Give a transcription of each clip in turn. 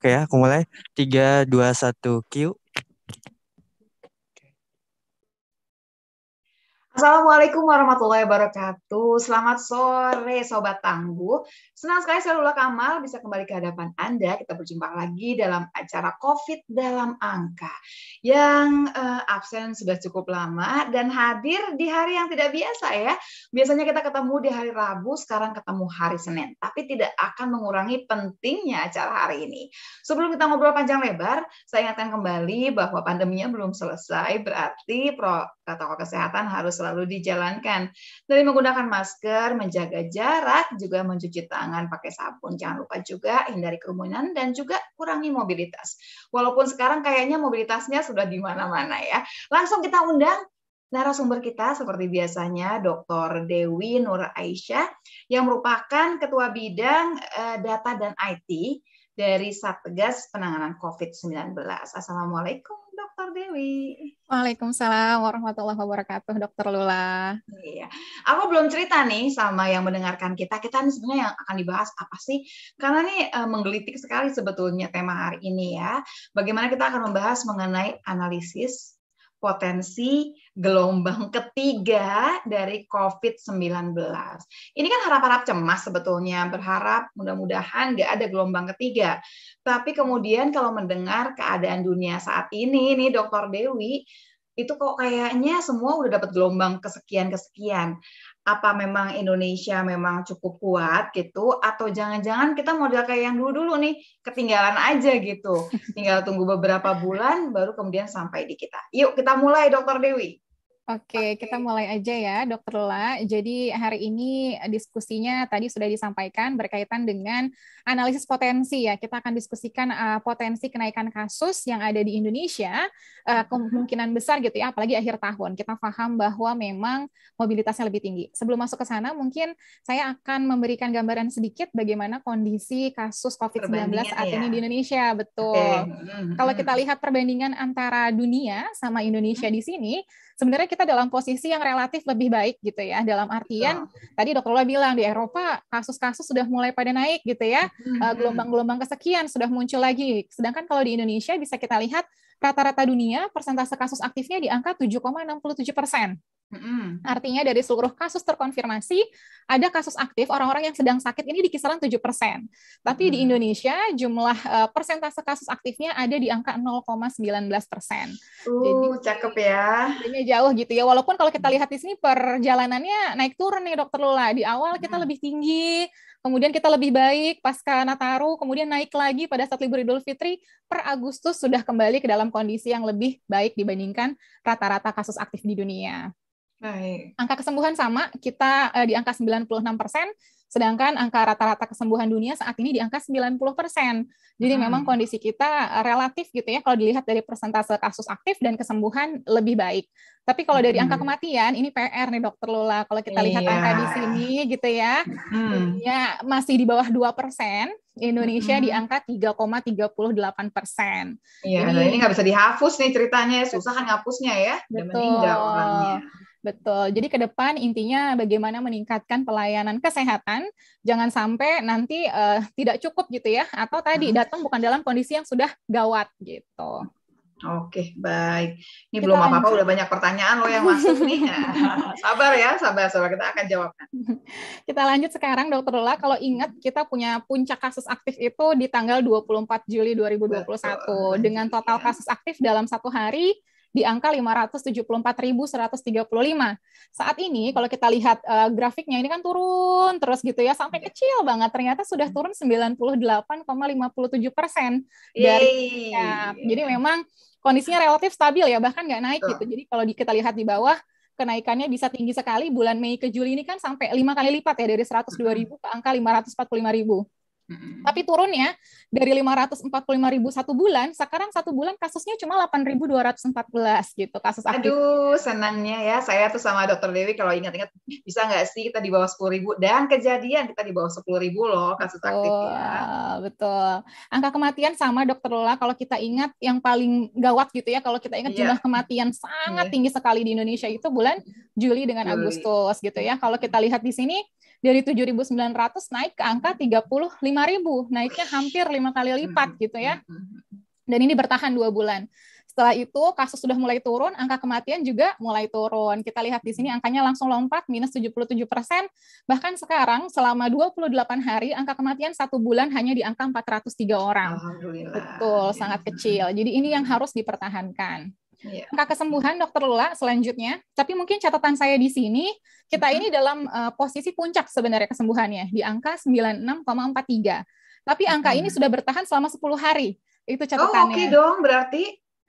Oke ya, aku mulai. 3, 2, 1, Q. Assalamualaikum warahmatullahi wabarakatuh. Selamat sore Sobat Tangguh. Senang sekali saya Lula Kamal bisa kembali ke hadapan Anda. Kita berjumpa lagi dalam acara COVID dalam angka yang uh, absen sudah cukup lama dan hadir di hari yang tidak biasa ya. Biasanya kita ketemu di hari Rabu, sekarang ketemu hari Senin. Tapi tidak akan mengurangi pentingnya acara hari ini. Sebelum kita ngobrol panjang lebar, saya ingatkan kembali bahwa pandeminya belum selesai, berarti protokol kesehatan harus selalu dijalankan. Dari menggunakan masker, menjaga jarak, juga mencuci tangan tangan pakai sabun. Jangan lupa juga hindari kerumunan dan juga kurangi mobilitas. Walaupun sekarang kayaknya mobilitasnya sudah di mana-mana ya. Langsung kita undang narasumber kita seperti biasanya Dr. Dewi Nur Aisyah yang merupakan ketua bidang eh, data dan IT dari Satgas Penanganan COVID-19. Assalamualaikum. Dokter Dewi. Waalaikumsalam warahmatullahi wabarakatuh, Dokter Lula. Iya, aku belum cerita nih sama yang mendengarkan kita. Kita ini sebenarnya yang akan dibahas apa sih? Karena nih uh, menggelitik sekali sebetulnya tema hari ini ya. Bagaimana kita akan membahas mengenai analisis potensi gelombang ketiga dari COVID-19. Ini kan harap-harap cemas sebetulnya, berharap mudah-mudahan nggak ada gelombang ketiga. Tapi kemudian kalau mendengar keadaan dunia saat ini, nih Dr. Dewi, itu kok kayaknya semua udah dapat gelombang kesekian-kesekian apa memang Indonesia memang cukup kuat gitu atau jangan-jangan kita modal kayak yang dulu-dulu nih ketinggalan aja gitu tinggal tunggu beberapa bulan baru kemudian sampai di kita yuk kita mulai dokter Dewi Oke, okay, kita mulai aja ya, Dokter Lela. Jadi hari ini diskusinya tadi sudah disampaikan berkaitan dengan analisis potensi ya. Kita akan diskusikan uh, potensi kenaikan kasus yang ada di Indonesia uh, kemungkinan besar gitu ya, apalagi akhir tahun. Kita paham bahwa memang mobilitasnya lebih tinggi. Sebelum masuk ke sana, mungkin saya akan memberikan gambaran sedikit bagaimana kondisi kasus COVID-19 saat ya. ini iya. di Indonesia. Betul. Okay. Kalau kita mm-hmm. lihat perbandingan antara dunia sama Indonesia mm-hmm. di sini sebenarnya kita dalam posisi yang relatif lebih baik gitu ya. Dalam artian oh. tadi dokter lo bilang di Eropa kasus-kasus sudah mulai pada naik gitu ya. Mm-hmm. Eh, gelombang-gelombang kesekian sudah muncul lagi. Sedangkan kalau di Indonesia bisa kita lihat rata-rata dunia persentase kasus aktifnya di angka 7,67 persen. Mm-hmm. Artinya dari seluruh kasus terkonfirmasi, ada kasus aktif orang-orang yang sedang sakit ini di kisaran 7%. Tapi hmm di Indonesia jumlah uh, persentase kasus aktifnya ada di angka 0,19%. Uh, Jadi cakep ya. Ini jauh gitu ya. Walaupun kalau kita lihat di sini perjalanannya naik turun nih dokter Lula. Di awal kita hmm lebih tinggi, kemudian kita lebih baik pasca Nataru, kemudian naik lagi pada saat libur Idul Fitri, per Agustus sudah kembali ke dalam kondisi yang lebih baik dibandingkan rata-rata kasus aktif di dunia. Baik. Angka kesembuhan sama, kita eh, di angka 96 persen, Sedangkan angka rata-rata kesembuhan dunia saat ini di angka 90%. Jadi hmm. memang kondisi kita eh, relatif gitu ya kalau dilihat dari persentase kasus aktif dan kesembuhan lebih baik. Tapi kalau dari angka hmm. kematian ini PR nih dokter Lola. Kalau kita lihat iya. angka di sini gitu ya. Hmm. Ya masih di bawah 2%, Indonesia hmm. di angka 3,38%. persen. Iya, ini nggak bisa dihapus nih ceritanya ya, susah kan ngapusnya ya. Betul. Dan meninggal orangnya. Betul. Jadi ke depan intinya bagaimana meningkatkan pelayanan kesehatan, jangan sampai nanti uh, tidak cukup gitu ya, atau tadi datang bukan dalam kondisi yang sudah gawat gitu. Oke, baik. Ini kita belum apa-apa, udah banyak pertanyaan loh yang masuk nih. sabar ya, sabar, sabar. Kita akan jawabkan. Kita lanjut sekarang, Dokter Lola. Kalau ingat, kita punya puncak kasus aktif itu di tanggal 24 Juli 2021. Betul. Dengan total iya. kasus aktif dalam satu hari di angka 574.135. Saat ini kalau kita lihat uh, grafiknya ini kan turun terus gitu ya sampai iya. kecil banget ternyata sudah hmm. turun 98,57 persen dari ya, jadi memang kondisinya relatif stabil ya bahkan nggak naik gitu. Jadi kalau kita lihat di bawah kenaikannya bisa tinggi sekali bulan Mei ke Juli ini kan sampai lima kali lipat ya dari 102.000 hmm. ke angka 545.000 hmm Tapi turun ya dari 545 ribu satu bulan, sekarang satu bulan kasusnya cuma 8.214 gitu kasus aktif. Aduh senangnya ya, saya tuh sama dokter Dewi kalau ingat-ingat bisa nggak sih kita di bawah 10 ribu dan kejadian kita di bawah 10 ribu loh kasus aktif ya. Betul. Angka kematian sama dokter Lola kalau kita ingat yang paling gawat gitu ya kalau kita ingat yeah. jumlah kematian sangat yeah. tinggi sekali di Indonesia itu bulan Juli dengan Juli. Agustus gitu ya. Kalau kita lihat di sini dari 7.900 naik ke angka 35.000, naiknya hampir lima kali hmm, lipat gitu ya. Hmm, hmm, Dan ini bertahan dua bulan. Setelah itu kasus sudah mulai turun, angka kematian juga mulai turun. Kita lihat di sini angkanya langsung lompat minus 77 persen. Bahkan sekarang selama 28 hari angka kematian satu bulan hanya di angka 403 orang. Betul, sangat ya. kecil. Jadi ini yang harus dipertahankan. Yeah. Angka kesembuhan dokter Lula selanjutnya. Tapi mungkin catatan saya di sini, kita mm-hmm. ini dalam uh, posisi puncak sebenarnya kesembuhannya di angka 96,43. Tapi angka hmm. ini mm-hmm. sudah bertahan selama 10 hari. Itu oh, catatannya. Oh, oke okay dong, berarti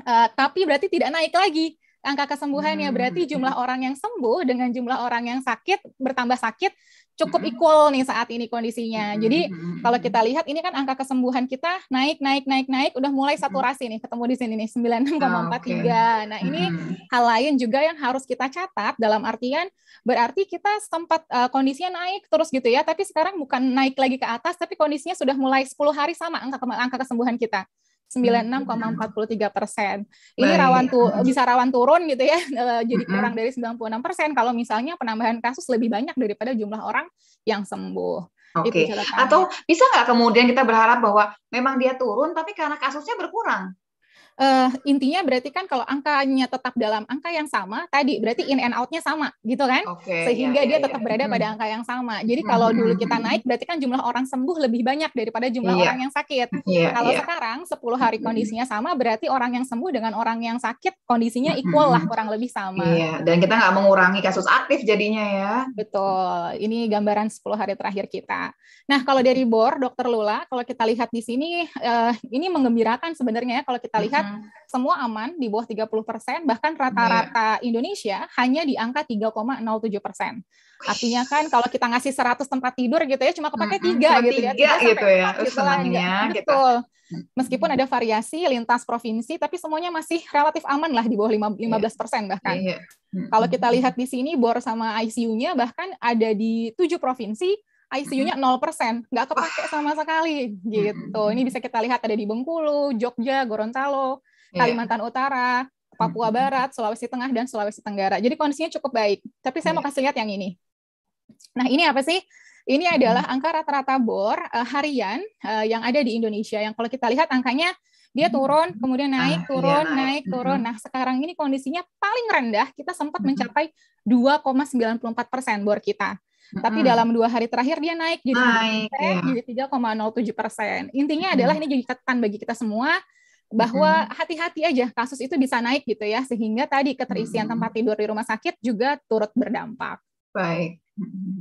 uh, tapi berarti tidak naik lagi angka kesembuhannya. Hmm. Berarti jumlah orang yang sembuh dengan jumlah orang yang sakit bertambah sakit cukup mm-hmm. equal nih saat ini kondisinya. Mm-hmm. Jadi mm-hmm. kalau kita lihat ini kan angka kesembuhan kita naik naik naik naik udah mulai saturasi nih ketemu di sini nih 96,43. Oh, okay. Nah, ini hal lain juga yang harus kita catat dalam artian berarti kita sempat uh, kondisinya naik terus gitu ya, tapi sekarang bukan naik lagi ke atas tapi kondisinya sudah mulai 10 hari sama angka angka kesembuhan kita. 96,43 persen. Ini rawan tuh hmm. bisa rawan turun gitu ya, eh, jadi hmm. kurang dari 96 persen kalau misalnya penambahan kasus lebih banyak daripada jumlah orang yang sembuh. Oke. Okay. Atau bisa nggak kemudian kita berharap bahwa memang dia turun tapi karena kasusnya berkurang? uh, intinya berarti kan kalau angkanya tetap dalam angka yang sama tadi berarti in and outnya sama gitu kan okay, sehingga ya, dia ya, tetap ya. berada hmm. pada angka yang sama jadi hmm, kalau dulu hmm, kita hmm. naik berarti kan jumlah orang sembuh lebih banyak daripada jumlah yeah. orang yang sakit yeah, kalau yeah. sekarang 10 hari kondisinya sama berarti orang yang sembuh dengan orang yang sakit kondisinya equal lah kurang lebih sama yeah. dan kita nggak mengurangi kasus aktif jadinya ya betul ini gambaran 10 hari terakhir kita nah kalau dari Bor dokter Lula kalau kita lihat di sini uh, ini mengembirakan sebenarnya ya kalau kita lihat semua aman di bawah 30%, persen bahkan rata-rata yeah. Indonesia hanya di angka 3,07%. persen Artinya kan kalau kita ngasih 100 tempat tidur gitu ya, cuma kepake tiga mm -hmm. gitu ya. Tiga gitu ya, gitu kan. usulannya. Iya, gitu. Betul. Meskipun ada variasi lintas provinsi, tapi semuanya masih relatif aman lah di bawah 15% iya. bahkan. Yeah. Yeah. Mm -hmm. Kalau kita lihat di sini, BOR sama ICU-nya bahkan ada di tujuh provinsi, ICU-nya 0%, mm-hmm. nggak kepake sama sekali gitu. Mm-hmm. Ini bisa kita lihat ada di Bengkulu, Jogja, Gorontalo, iya. Kalimantan Utara, Papua mm-hmm. Barat, Sulawesi Tengah, dan Sulawesi Tenggara. Jadi kondisinya cukup baik. Tapi saya iya. mau kasih lihat yang ini. Nah ini apa sih? Ini adalah angka rata-rata bor uh, harian uh, yang ada di Indonesia. Yang kalau kita lihat angkanya dia turun, kemudian ah, naik, iya, turun, ah, iya, naik, turun. Nah, sekarang ini kondisinya paling rendah, kita sempat mencapai 2,94 persen bor kita. Tapi dalam dua hari terakhir dia naik jadi naik, iya. jadi 3,07 persen. Intinya adalah ini jadi catatan bagi kita semua bahwa hati-hati aja kasus itu bisa naik gitu ya sehingga tadi keterisian tempat tidur di rumah sakit juga turut berdampak. Baik.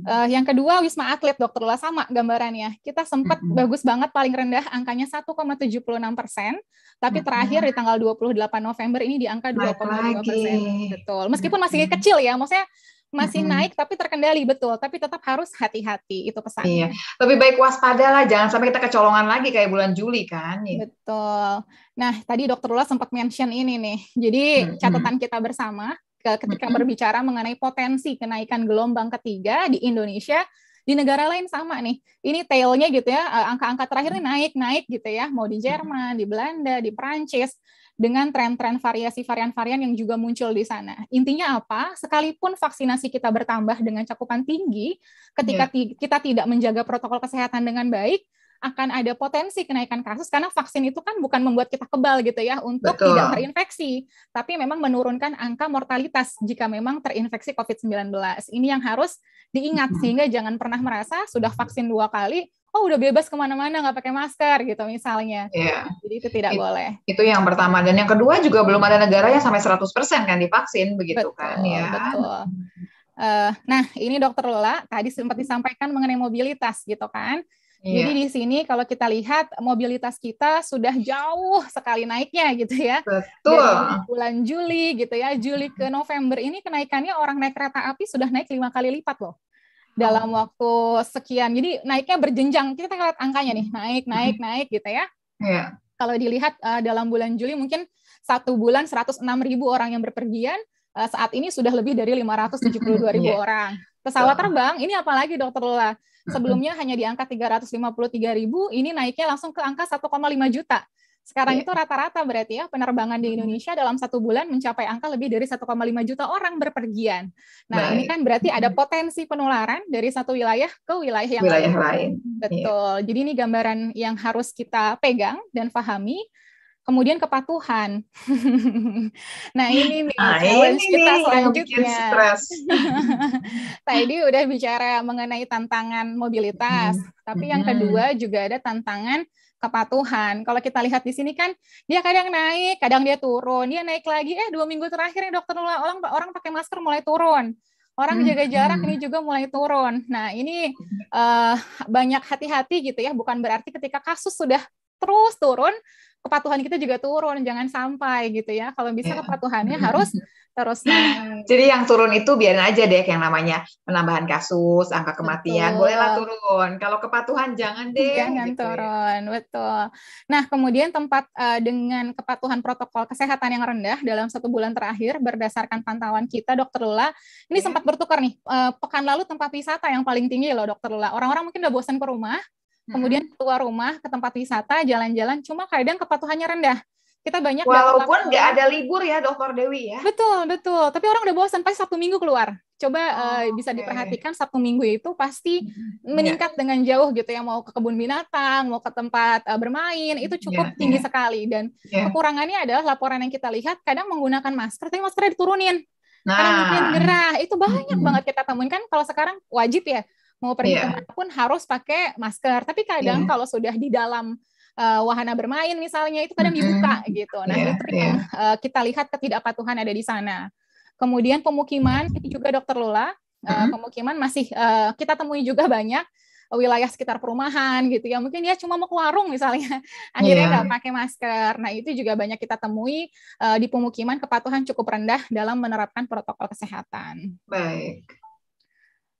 Uh, yang kedua Wisma Atlet Dokter lah sama gambarannya. Kita sempat mm-hmm. bagus banget paling rendah angkanya 1,76 persen, tapi mm-hmm. terakhir di tanggal 28 November ini di angka 2,2 persen. Betul. Meskipun masih kecil ya, maksudnya masih mm-hmm. naik tapi terkendali betul tapi tetap harus hati-hati itu pesannya iya. lebih baik waspada lah jangan sampai kita kecolongan lagi kayak bulan Juli kan ya. betul nah tadi dokter Lula sempat mention ini nih jadi mm-hmm. catatan kita bersama ketika berbicara mengenai potensi kenaikan gelombang ketiga di Indonesia di negara lain sama nih. Ini tailnya gitu ya, eh, angka-angka terakhir ini naik-naik gitu ya, mau di Jerman, di Belanda, di Prancis dengan tren-tren variasi varian-varian yang juga muncul di sana. Intinya apa? Sekalipun vaksinasi kita bertambah dengan cakupan tinggi, ketika yeah. kita tidak menjaga protokol kesehatan dengan baik, akan ada potensi kenaikan kasus karena vaksin itu kan bukan membuat kita kebal gitu ya untuk Betul. tidak terinfeksi, tapi memang menurunkan angka mortalitas jika memang terinfeksi COVID-19. Ini yang harus diingat sehingga jangan pernah merasa sudah vaksin dua kali oh udah bebas kemana-mana nggak pakai masker gitu misalnya. Yeah. Jadi itu tidak It, boleh. Itu yang pertama dan yang kedua juga belum ada negara yang sampai 100% kan divaksin begitu kan, betul, kan ya. Betul. Uh, nah ini dokter Lola tadi sempat mm-hmm. disampaikan mengenai mobilitas gitu kan. Yeah. Jadi di sini kalau kita lihat mobilitas kita sudah jauh sekali naiknya gitu ya. Betul. Dari bulan Juli gitu ya, Juli ke November ini kenaikannya orang naik kereta api sudah naik lima kali lipat loh dalam waktu sekian. Jadi naiknya berjenjang. Kita lihat angkanya nih, naik, mm-hmm. naik, naik gitu ya. Yeah. Kalau dilihat uh, dalam bulan Juli mungkin satu bulan 106 ribu orang yang berpergian, uh, saat ini sudah lebih dari 572 ribu mm-hmm. yeah. orang. Pesawat wow. terbang, ini apalagi dokter Lola? Mm-hmm. Sebelumnya hanya di angka 353 ribu, ini naiknya langsung ke angka 1,5 juta. Sekarang yeah. itu rata-rata berarti ya penerbangan di Indonesia dalam satu bulan mencapai angka lebih dari 1,5 juta orang berpergian. Nah Baik. ini kan berarti ada potensi penularan dari satu wilayah ke wilayah yang wilayah lain. lain. Iya. Betul. Yeah. Jadi ini gambaran yang harus kita pegang dan pahami kemudian kepatuhan. nah ini nih nah, challenge ini kita selanjutnya. Tadi udah bicara mengenai tantangan mobilitas, hmm. tapi yang kedua juga ada tantangan kepatuhan. Kalau kita lihat di sini kan dia kadang naik, kadang dia turun, dia naik lagi. Eh dua minggu terakhir nih dokter Lula orang orang pakai masker mulai turun. Orang hmm, jaga jarak ini hmm. juga mulai turun. Nah ini uh, banyak hati-hati gitu ya. Bukan berarti ketika kasus sudah terus turun, kepatuhan kita juga turun. Jangan sampai gitu ya. Kalau bisa iya. kepatuhannya hmm, harus terus nah, Jadi yang turun itu biarin aja deh yang namanya penambahan kasus, angka kematian, betul. bolehlah turun. Kalau kepatuhan jangan deh. Jangan gitu ya. turun, ya. betul. Nah, kemudian tempat uh, dengan kepatuhan protokol kesehatan yang rendah dalam satu bulan terakhir berdasarkan pantauan kita, Dokter Lula, ini yeah. sempat bertukar nih. Uh, pekan lalu tempat wisata yang paling tinggi loh, Dokter Lula. Orang-orang mungkin udah bosan ke rumah, kemudian keluar rumah ke tempat wisata, jalan-jalan, cuma kadang kepatuhannya rendah kita banyak walaupun nggak ada libur ya dokter Dewi ya betul betul tapi orang udah bosan pasti satu Minggu keluar coba eh, oh, uh, bisa diperhatikan satu Minggu itu pasti meningkat yeah. dengan jauh gitu ya mau ke kebun binatang mau ke tempat uh, bermain itu cukup yeah, tinggi yeah. sekali dan yeah. kekurangannya adalah laporan yang kita lihat kadang menggunakan masker tapi maskernya diturunin nah. karena mungkin gerah itu banyak hmm. banget kita temuin kan kalau sekarang wajib ya mau pergi yeah. Iya. pun harus pakai masker tapi kadang yeah. kalau sudah di dalam uh, wahana bermain misalnya itu kadang dibuka mm-hmm. gitu. Nah yeah, itu yeah. uh, kita lihat ketidakpatuhan ada di sana. Kemudian pemukiman itu juga dokter Lula mm-hmm. pemukiman masih uh, kita temui juga banyak wilayah sekitar perumahan gitu ya mungkin dia cuma mau ke warung misalnya akhirnya iya. nggak yeah. pakai masker nah itu juga banyak kita temui uh, di pemukiman kepatuhan cukup rendah dalam menerapkan protokol kesehatan baik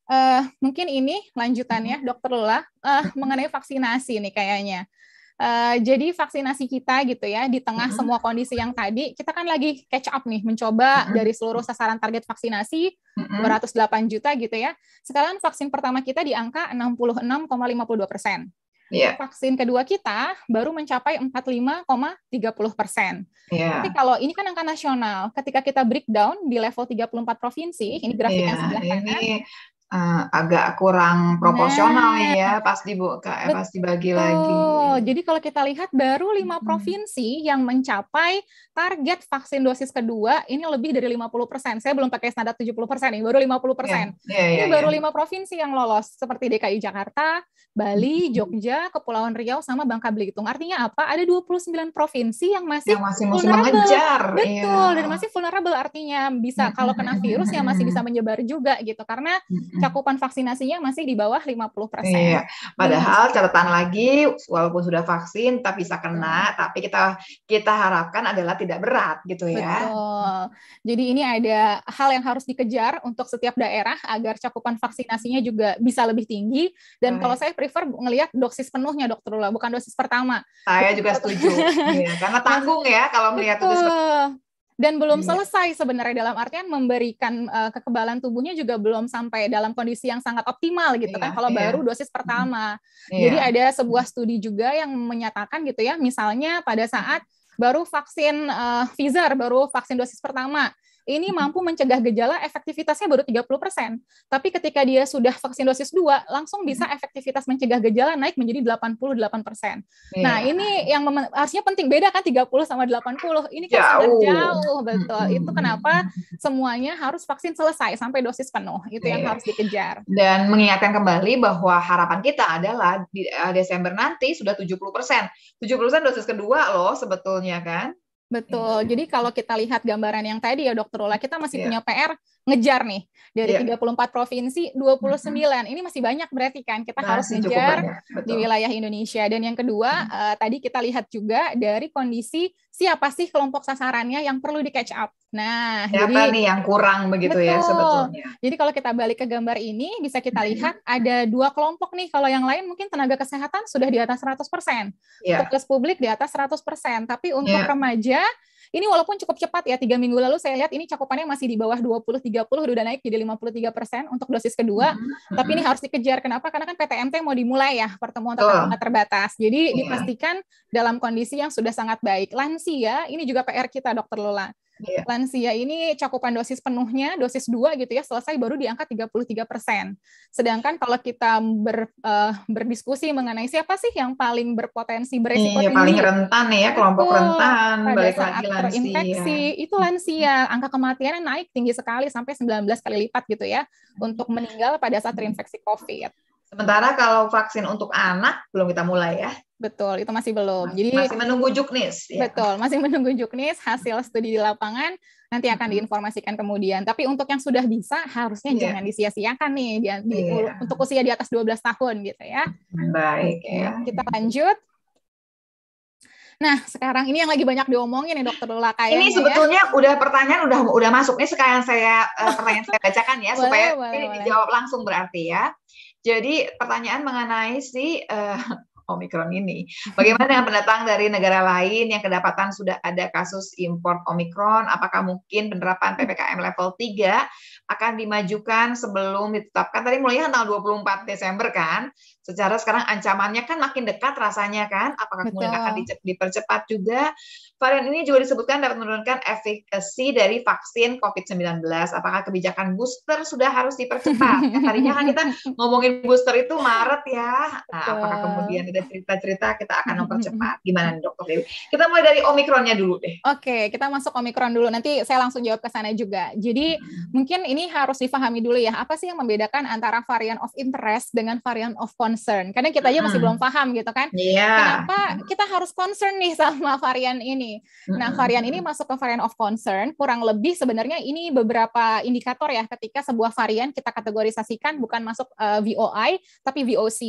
uh, mungkin ini lanjutannya dokter Lula uh, mengenai vaksinasi nih kayaknya uh, jadi vaksinasi kita gitu ya di tengah semua kondisi yang tadi kita kan lagi catch up nih mencoba dari seluruh sasaran target vaksinasi 208 juta gitu ya. Sekarang vaksin pertama kita di angka 66,52 persen. Yeah. Vaksin kedua kita baru mencapai 45,30 persen. Yeah. Tapi kalau ini kan angka nasional, ketika kita breakdown di level 34 provinsi, ini grafiknya yeah. sebelah kanan. Ini uh, agak kurang proporsional nah. ya pas dibuka eh, pas dibagi lagi. Jadi kalau kita lihat baru lima hmm. provinsi yang mencapai target vaksin dosis kedua ini lebih dari 50%. Saya belum pakai standar 70% nih, baru 50%. Yeah. Yeah, yeah, ini iya, baru iya. lima provinsi yang lolos seperti DKI Jakarta, Bali, Jogja, Kepulauan Riau sama Bangka Belitung. Artinya apa? Ada 29 provinsi yang masih yang masih vulnerable. mengejar. Iya. Betul, dan masih vulnerable artinya bisa kalau kena virus ya masih bisa menyebar juga gitu karena cakupan vaksinasinya masih di bawah 50 persen. Iya, iya. Padahal catatan lagi, walaupun sudah vaksin, tapi bisa kena, tapi kita kita harapkan adalah tidak berat gitu ya. Betul. Jadi ini ada hal yang harus dikejar untuk setiap daerah agar cakupan vaksinasinya juga bisa lebih tinggi. Dan hmm. kalau saya prefer ngelihat dosis penuhnya dokter Lula, bukan dosis pertama. Saya juga setuju, ya, karena tanggung ya kalau melihat dosis dan belum iya. selesai sebenarnya dalam artian memberikan uh, kekebalan tubuhnya juga belum sampai dalam kondisi yang sangat optimal gitu yeah, kan kalau yeah. baru dosis pertama. Yeah. Jadi ada sebuah studi juga yang menyatakan gitu ya misalnya pada saat baru vaksin uh, Pfizer baru vaksin dosis pertama ini mampu mencegah gejala efektivitasnya baru 30%. Tapi ketika dia sudah vaksin dosis 2, langsung bisa efektivitas mencegah gejala naik menjadi 88%. Yeah. Iya. Nah, ini yang harusnya penting beda kan 30 sama 80. Ini kan jauh. sangat jauh, betul. Itu kenapa semuanya harus vaksin selesai sampai dosis penuh. Itu yeah. yang iya. harus dikejar. Dan mengingatkan kembali bahwa harapan kita adalah di eh, Desember nanti sudah 70%. 70% dosis kedua loh sebetulnya kan. Betul. Hmm. Jadi kalau kita lihat gambaran yang tadi ya Dokter Ula, kita masih yeah. punya PR ngejar nih dari yeah. 34 provinsi 29 mm-hmm. ini masih banyak berarti kan kita nah, harus ngejar di wilayah Indonesia dan yang kedua mm-hmm. uh, tadi kita lihat juga dari kondisi siapa sih kelompok sasarannya yang perlu di catch up nah siapa jadi, nih yang kurang begitu ya, betul. ya sebetulnya jadi kalau kita balik ke gambar ini bisa kita mm-hmm. lihat ada dua kelompok nih kalau yang lain mungkin tenaga kesehatan sudah di atas 100% yeah. petugas publik di atas 100% tapi untuk yeah. remaja ini walaupun cukup cepat ya, tiga minggu lalu saya lihat ini cakupannya masih di bawah 20-30, udah naik jadi 53 persen untuk dosis kedua. Hmm. Tapi ini mm-hmm. harus dikejar. Kenapa? Karena kan PTMT mau dimulai ya, pertemuan oh. terbatas. Jadi yeah. dipastikan dalam kondisi yang sudah sangat baik. Lansia, ini juga PR kita, Dokter Lola. Gitu iya. Lansia ini cakupan dosis penuhnya, dosis 2 gitu ya, selesai baru di angka 33 persen. Sedangkan kalau kita ber, uh, berdiskusi mengenai siapa sih yang paling berpotensi beresiko yeah, tinggi. paling rentan ya, kelompok itu, rentan, balik lagi lansia. Terinfeksi, itu lansia. Angka kematian naik tinggi sekali, sampai 19 kali lipat gitu ya, hmm. untuk meninggal pada saat terinfeksi COVID. Sementara kalau vaksin untuk anak belum kita mulai ya. Betul, itu masih belum. Jadi masih menunggu juknis. Ya. Betul, masih menunggu juknis hasil studi di lapangan nanti akan diinformasikan kemudian. Tapi untuk yang sudah bisa harusnya yeah. jangan disia-siakan nih di, di, iya. untuk usia di atas 12 tahun gitu ya. Baik Oke, ya. Kita lanjut. Nah, sekarang ini yang lagi banyak diomongin ya, dokter Lula kayaknya. Ini ya. sebetulnya ya. udah pertanyaan udah udah masuk nih sekarang saya eh, pertanyaan saya bacakan ya boleh, supaya boleh, ini boleh. dijawab langsung berarti ya. Jadi pertanyaan mengenai si uh, Omikron ini. Bagaimana dengan pendatang dari negara lain yang kedapatan sudah ada kasus impor Omikron? Apakah mungkin penerapan PPKM level 3 akan dimajukan sebelum ditetapkan? Tadi mulai tanggal 24 Desember kan? Secara sekarang ancamannya kan makin dekat rasanya kan? Apakah kemudian akan dipercepat juga? Varian ini juga disebutkan dapat menurunkan efikasi dari vaksin COVID-19. Apakah kebijakan booster sudah harus dipercepat? Ya, tadinya kan kita ngomongin booster itu Maret ya. Nah, apakah kemudian ada cerita-cerita kita akan mempercepat? Gimana nih dokter Dewi? Kita mulai dari Omikronnya dulu deh. Oke, kita masuk Omikron dulu. Nanti saya langsung jawab ke sana juga. Jadi mungkin ini harus difahami dulu ya. Apa sih yang membedakan antara varian of interest dengan varian of concern? Karena kita aja masih hmm. belum paham gitu kan. Iya. Yeah. Kenapa kita harus concern nih sama varian ini? nih. Nah, varian ini masuk ke varian of concern. Kurang lebih sebenarnya ini beberapa indikator ya ketika sebuah varian kita kategorisasikan bukan masuk uh, eh, VOI tapi VOC.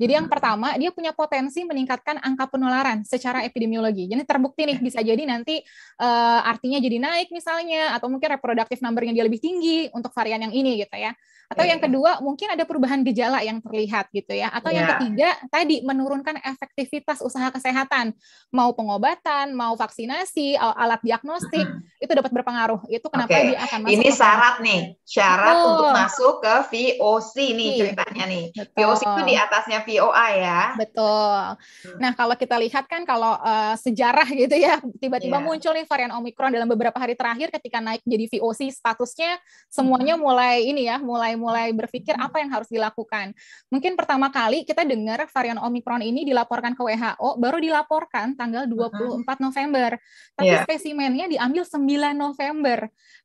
Jadi yang pertama, dia punya potensi meningkatkan angka penularan secara epidemiologi. Jadi terbukti nih bisa jadi nanti uh, artinya jadi naik misalnya atau mungkin reproductive number yang dia lebih tinggi untuk varian yang ini gitu ya. Atau yang iya, iya. kedua, mungkin ada perubahan gejala yang terlihat gitu ya. Atau yang iya. ketiga, tadi menurunkan efektivitas usaha kesehatan, mau pengobatan, mau vaksinasi, alat diagnostik hmm. itu dapat berpengaruh. Itu kenapa okay. dia akan masuk. Ini syarat nih, syarat oh. untuk masuk ke VOC nih iya, ceritanya nih. Betul. VOC itu di atasnya VOA ya. Betul. Hmm. Nah, kalau kita lihat kan kalau uh, sejarah gitu ya, tiba-tiba yeah. muncul nih varian Omicron dalam beberapa hari terakhir ketika naik jadi VOC statusnya semuanya hmm. mulai ini ya, mulai-mulai berpikir hmm. apa yang harus dilakukan. Mungkin pertama kali kita dengar varian Omicron ini dilaporkan ke WHO baru dilaporkan tanggal 24 November November. Tapi yeah. spesimennya diambil 9 November.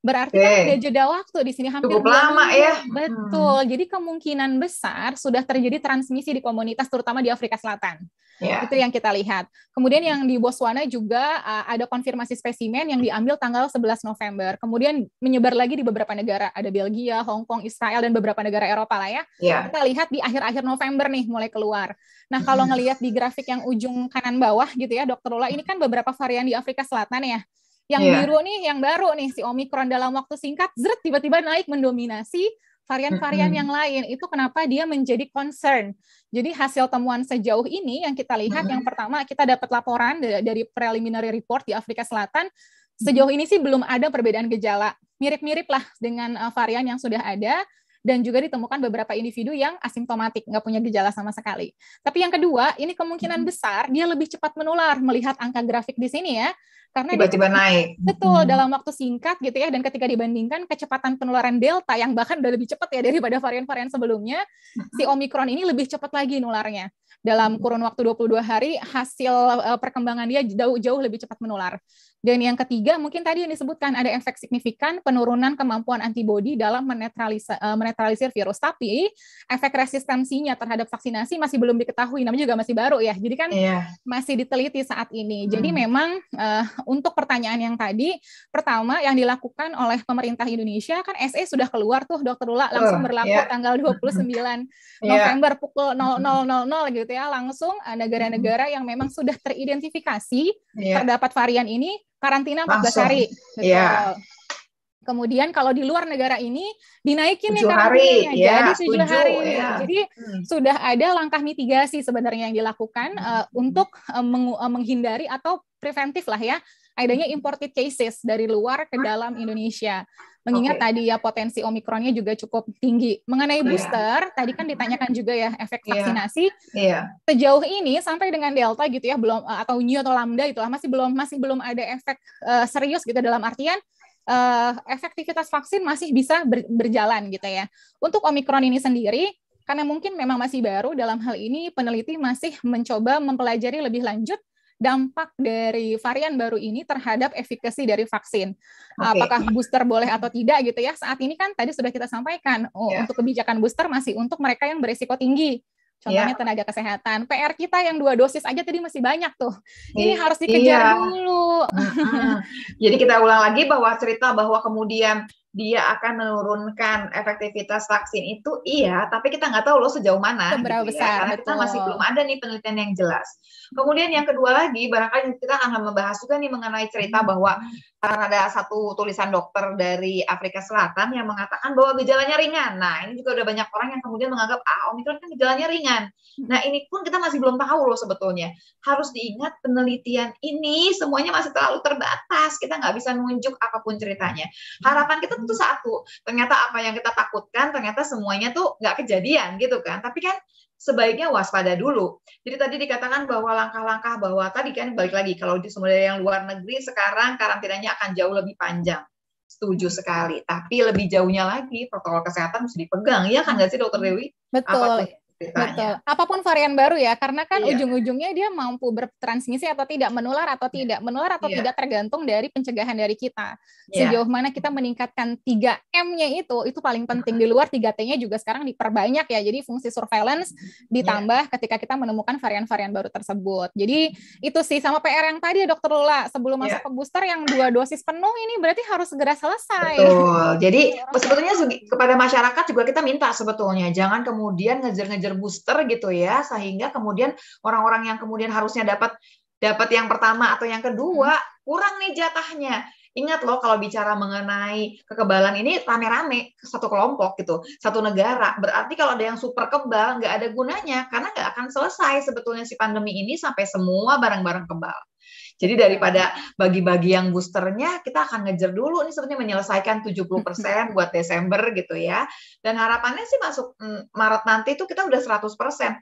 Berarti okay. kan ada jeda waktu di sini hampir Cukup lama ya. Hmm. Betul. Hmm. Jadi kemungkinan besar sudah terjadi transmisi di komunitas terutama di Afrika Selatan. Yeah. Itu yang kita lihat. Kemudian yang di Botswana juga uh, ada konfirmasi spesimen yang diambil tanggal 11 November. Kemudian menyebar lagi di beberapa negara, ada Belgia, Hong Kong, Israel dan beberapa negara Eropa lah ya. Yeah. Kita lihat di akhir-akhir November nih mulai keluar. Nah, kalau hmm. ngelihat di grafik yang ujung kanan bawah gitu ya, Dokter Lola ini kan beberapa varian yang di Afrika Selatan ya. Yang yeah. biru nih, yang baru nih si Omikron dalam waktu singkat, zret tiba-tiba naik mendominasi varian-varian mm-hmm. yang lain. Itu kenapa dia menjadi concern. Jadi hasil temuan sejauh ini yang kita lihat, mm-hmm. yang pertama kita dapat laporan dari preliminary report di Afrika Selatan, sejauh ini sih belum ada perbedaan gejala. Mirip-mirip lah dengan eh, varian yang sudah ada, dan juga ditemukan beberapa individu yang asimptomatik, nggak punya gejala sama sekali. Tapi yang kedua, ini kemungkinan besar dia lebih cepat menular melihat angka grafik di sini ya. Karena tiba-tiba naik. Betul, hmm. dalam waktu singkat gitu ya dan ketika dibandingkan kecepatan penularan delta yang bahkan udah lebih cepat ya daripada varian-varian sebelumnya, si omikron ini lebih cepat lagi nularnya dalam kurun waktu 22 hari hasil eh, perkembangan dia jauh jauh lebih cepat menular. Dan yang ketiga mungkin tadi yang disebutkan ada efek signifikan penurunan kemampuan antibodi dalam eh, menetralisir, virus. Tapi efek resistensinya terhadap vaksinasi masih belum diketahui, namanya juga masih baru ya. Jadi kan yeah. masih diteliti saat ini. Hmm. Jadi memang uh, untuk pertanyaan yang tadi, pertama yang dilakukan oleh pemerintah Indonesia kan SE sudah keluar tuh Dokter Lula langsung berlaku yeah. tanggal 29 iya. November yeah. pukul 00.00 gitu gitu ya langsung eh, negara-negara hmm. yang memang sudah teridentifikasi yeah. terdapat varian ini karantina 14 langsung. hari. Gitu. Yeah. Kemudian kalau di luar negara ini dinaikin nih karantinanya yeah. jadi iya, tujuh hari. Yeah. Jadi hmm. sudah ada langkah mitigasi sebenarnya yang dilakukan hmm. Eh, untuk uh, menghindari atau preventif lah ya adanya imported cases dari luar ke dalam Indonesia. Mengingat okay. tadi ya potensi omikronnya juga cukup tinggi. Mengenai iya. booster, yeah. tadi kan ditanyakan juga ya efek iya. vaksinasi. Yeah. Yeah. Sejauh ini sampai dengan delta gitu ya belum eh, atau new atau lambda itulah masih belum masih belum ada efek uh, serius gitu dalam artian Uh, efektivitas vaksin masih bisa ber, berjalan gitu ya. Untuk omikron ini sendiri, karena mungkin memang masih baru dalam hal ini peneliti masih mencoba mempelajari lebih lanjut dampak dari varian baru ini terhadap efikasi dari vaksin. Okay. Apakah booster boleh atau tidak gitu ya? Saat ini kan tadi sudah kita sampaikan oh, yeah. untuk kebijakan booster masih untuk mereka yang berisiko tinggi. Contohnya yeah. tenaga kesehatan. PR kita yang dua dosis aja tadi masih banyak tuh. Ini yeah. harus dikejar yeah. dulu. Mm -hmm. Jadi kita ulang lagi bahwa cerita bahwa kemudian dia akan menurunkan efektivitas vaksin itu iya, tapi kita nggak tahu loh sejauh mana. Gitu Seberapa gitu ya, Karena betul. kita masih belum ada nih penelitian yang jelas. Kemudian yang kedua lagi, barangkali kita akan membahas juga nih mengenai cerita hmm. bahwa karena ada satu tulisan dokter dari Afrika Selatan yang mengatakan bahwa gejalanya ringan. Nah ini juga udah banyak orang yang kemudian menganggap ah omikron kan gejalanya ringan. Hmm. Nah ini pun kita masih belum tahu loh sebetulnya. Harus diingat penelitian ini semuanya masih terlalu terbatas. Kita nggak bisa nunjuk apapun ceritanya. Harapan kita takut kan itu satu. Ternyata apa yang kita takutkan ternyata semuanya tuh nggak kejadian gitu kan. Tapi kan sebaiknya waspada dulu. Jadi tadi dikatakan bahwa langkah-langkah bahwa tadi kan balik lagi kalau di semua yang luar negeri sekarang karantinanya akan jauh lebih panjang. Setuju sekali. Tapi lebih jauhnya lagi protokol kesehatan mesti dipegang. ya kan nggak sih Dokter Dewi? Betul. Apa Betul. Ya. Apapun varian baru ya, karena kan iya. ujung-ujungnya dia mampu bertransmisi atau tidak menular atau iya. tidak menular atau iya. tidak tergantung dari pencegahan dari kita. Iya. Sejauh mana kita meningkatkan 3M-nya itu, itu paling penting di luar 3T-nya juga sekarang diperbanyak ya. Jadi fungsi surveillance ditambah iya. ketika kita menemukan varian-varian baru tersebut. Jadi itu sih sama PR yang tadi ya Dokter Lula sebelum masuk iya. ke booster yang dua dosis penuh ini berarti harus segera selesai. Betul. Jadi sebetulnya kepada masyarakat juga kita minta sebetulnya jangan kemudian ngejar-ngejar booster booster gitu ya sehingga kemudian orang-orang yang kemudian harusnya dapat dapat yang pertama atau yang kedua hmm. kurang nih jatahnya Ingat loh kalau bicara mengenai kekebalan ini rame-rame satu kelompok gitu, satu negara. Berarti kalau ada yang super kebal nggak ada gunanya karena nggak akan selesai sebetulnya si pandemi ini sampai semua barang-barang kebal. Jadi daripada bagi-bagi yang boosternya, kita akan ngejar dulu nih sebenarnya menyelesaikan 70% buat Desember gitu ya. Dan harapannya sih masuk mm, Maret nanti itu kita udah 100%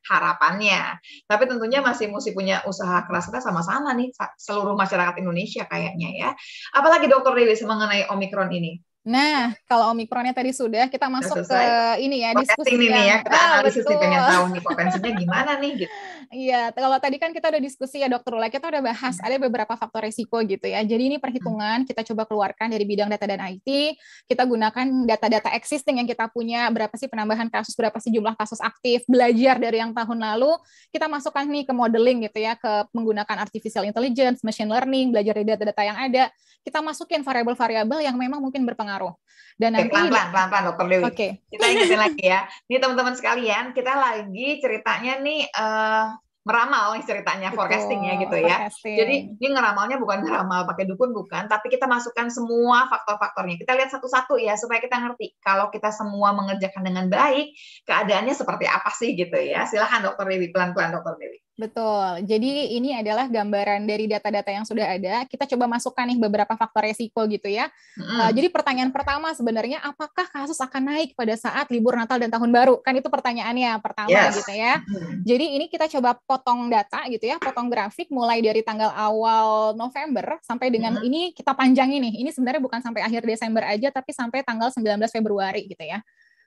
harapannya. Tapi tentunya masih mesti punya usaha keras kita sama-sama nih seluruh masyarakat Indonesia kayaknya ya. Apalagi Dokter Dewi mengenai Omikron ini? Nah, kalau omikronnya tadi sudah, kita masuk ke ini ya, Potensi diskusi ini ya, yang, ya, kita analisis ah, betul. pengen tahu nih potensinya gimana nih gitu. Iya, kalau tadi kan kita udah diskusi ya Dokter Ula, kita udah bahas hmm. ada beberapa faktor resiko gitu ya. Jadi ini perhitungan hmm. kita coba keluarkan dari bidang data dan IT, kita gunakan data-data existing yang kita punya, berapa sih penambahan kasus, berapa sih jumlah kasus aktif, belajar dari yang tahun lalu, kita masukkan nih ke modeling gitu ya, ke menggunakan artificial intelligence, machine learning, belajar dari data-data yang ada, kita masukin variabel-variabel yang memang mungkin berpengaruh. Dan nanti pelan-pelan, pelan-pelan Dokter Dewi. Oke. Kita ingetin lagi ya. Nih teman-teman sekalian, kita lagi ceritanya nih uh, meramal ceritanya Betul, forecasting ya gitu ya. Forecasting. Jadi ini ngeramalnya bukan ngeramal pakai dukun bukan, tapi kita masukkan semua faktor-faktornya. Kita lihat satu-satu ya supaya kita ngerti kalau kita semua mengerjakan dengan baik, keadaannya seperti apa sih gitu ya. Silahkan dokter Dewi pelan-pelan dokter Dewi. Betul. Jadi ini adalah gambaran dari data-data yang sudah ada. Kita coba masukkan nih beberapa faktor resiko gitu ya. Mm. Uh, jadi pertanyaan pertama sebenarnya apakah kasus akan naik pada saat libur Natal dan Tahun Baru? Kan itu pertanyaannya pertama yes. gitu ya. Mm. Jadi ini kita coba potong data gitu ya, potong grafik mulai dari tanggal awal November sampai dengan mm. ini kita panjangin nih. Ini sebenarnya bukan sampai akhir Desember aja tapi sampai tanggal 19 Februari gitu ya.